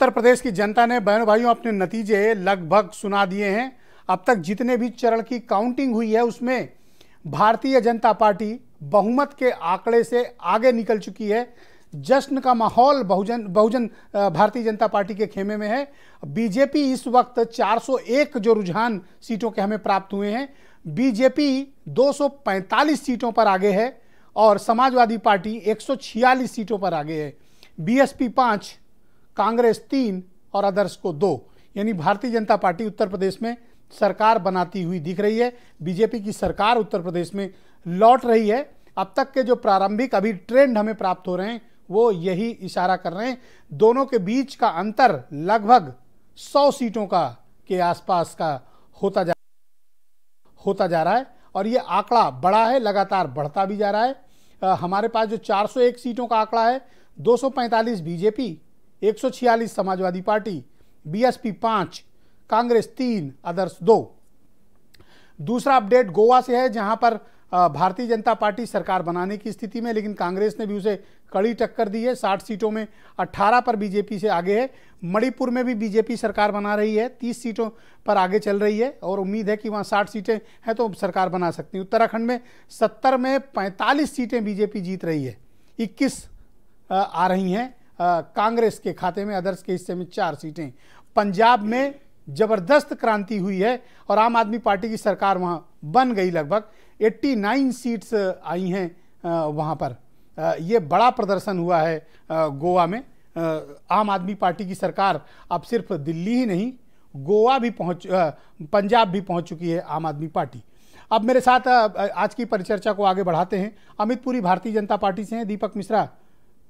उत्तर प्रदेश की जनता ने बहनों भाइयों अपने नतीजे लगभग सुना दिए हैं अब तक जितने भी चरण की काउंटिंग हुई है उसमें भारतीय जनता पार्टी बहुमत के आंकड़े से आगे निकल चुकी है जश्न का माहौल बहुजन बहुजन भारतीय जनता पार्टी के खेमे में है बीजेपी इस वक्त 401 जो रुझान सीटों के हमें प्राप्त हुए हैं बीजेपी 245 सीटों पर आगे है और समाजवादी पार्टी 146 सीटों पर आगे है बीएसपी पाँच कांग्रेस तीन और अदर्स को दो यानी भारतीय जनता पार्टी उत्तर प्रदेश में सरकार बनाती हुई दिख रही है बीजेपी की सरकार उत्तर प्रदेश में लौट रही है अब तक के जो प्रारंभिक अभी ट्रेंड हमें प्राप्त हो रहे हैं वो यही इशारा कर रहे हैं दोनों के बीच का अंतर लगभग सौ सीटों का के आसपास का होता जा होता जा रहा है और ये आंकड़ा बड़ा है लगातार बढ़ता भी जा रहा है आ, हमारे पास जो 401 सीटों का आंकड़ा है 245 बीजेपी एक समाजवादी पार्टी बीएसपी पाँच कांग्रेस तीन आदर्श दो दूसरा अपडेट गोवा से है जहां पर भारतीय जनता पार्टी सरकार बनाने की स्थिति में लेकिन कांग्रेस ने भी उसे कड़ी टक्कर दी है 60 सीटों में 18 पर बीजेपी से आगे है मणिपुर में भी बीजेपी सरकार बना रही है 30 सीटों पर आगे चल रही है और उम्मीद है कि वहाँ 60 सीटें हैं तो सरकार बना सकती है उत्तराखंड में 70 में 45 सीटें बीजेपी जीत रही है इक्कीस आ रही हैं कांग्रेस के खाते में अदर्स के हिस्से में चार सीटें पंजाब में जबरदस्त क्रांति हुई है और आम आदमी पार्टी की सरकार वहाँ बन गई लगभग 89 सीट्स आई हैं वहाँ पर यह बड़ा प्रदर्शन हुआ है गोवा में आम आदमी पार्टी की सरकार अब सिर्फ दिल्ली ही नहीं गोवा भी पहुँच पंजाब भी पहुँच चुकी है आम आदमी पार्टी अब मेरे साथ आज की परिचर्चा को आगे बढ़ाते हैं अमित पुरी भारतीय जनता पार्टी से हैं Deepak Mishra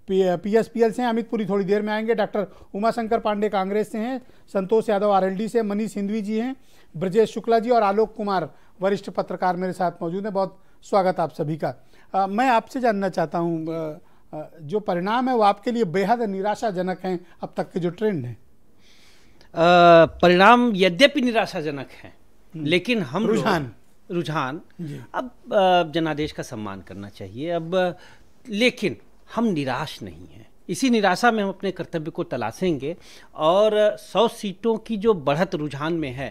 P S P L से हैं अमित पुरी थोड़ी देर में आएंगे डॉक्टर उमाशंकर पांडे कांग्रेस से हैं संतोष यादव आरएलडी से मनीष सिंधवी जी हैं ब्रजेश शुक्ला जी और आलोक कुमार वरिष्ठ पत्रकार मेरे साथ मौजूद हैं बहुत स्वागत आप सभी का आ, मैं आपसे जानना चाहता हूँ जो परिणाम है वो आपके लिए बेहद निराशाजनक हैं अब तक के जो ट्रेंड हैं परिणाम यद्यपि निराशाजनक हैं हम्म। लेकिन हम रुझान रुझान अब जनादेश का सम्मान करना चाहिए अब लेकिन हम निराश नहीं हैं इसी निराशा में हम अपने कर्तव्य को तलाशेंगे और सौ सीटों की जो बढ़त रुझान में है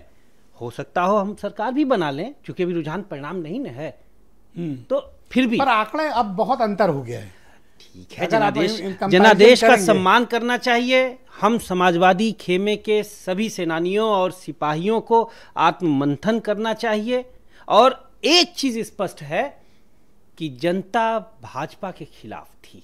हो सकता हो हम सरकार भी बना लें चूंकि अभी रुझान परिणाम नहीं ना है हम्म। तो फिर भी पर आंकड़े अब बहुत अंतर हो गया है ठीक है जनादेश जनादेश का सम्मान करना चाहिए हम समाजवादी खेमे के सभी सेनानियों और सिपाहियों को आत्ममंथन करना चाहिए और एक चीज स्पष्ट है कि जनता भाजपा के खिलाफ थी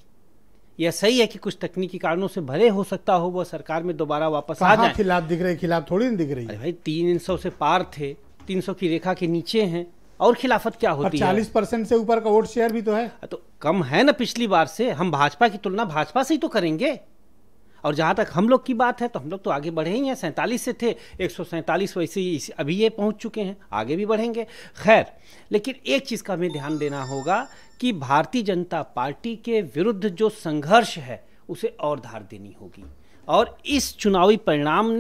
यह सही है कि कुछ तकनीकी कारणों से भले हो सकता हो वह सरकार में दोबारा वापस आ जाए खिलाफ दिख रहे खिलाफ थोड़ी दिख रही भाई तीन सौ से पार थे तीन सौ की रेखा के नीचे हैं और खिलाफत क्या होती है चालीस परसेंट से ऊपर का वोट शेयर भी तो है तो कम है ना पिछली बार से हम भाजपा की तुलना भाजपा से ही तो करेंगे और जहाँ तक हम लोग की बात है तो हम लोग तो आगे बढ़े ही हैं सैंतालीस से थे एक सौ सैंतालीस वैसे ही अभी ये पहुँच चुके हैं आगे भी बढ़ेंगे खैर लेकिन एक चीज़ का हमें ध्यान देना होगा कि भारतीय जनता पार्टी के विरुद्ध जो संघर्ष है उसे और धार देनी होगी और इस चुनावी परिणाम ने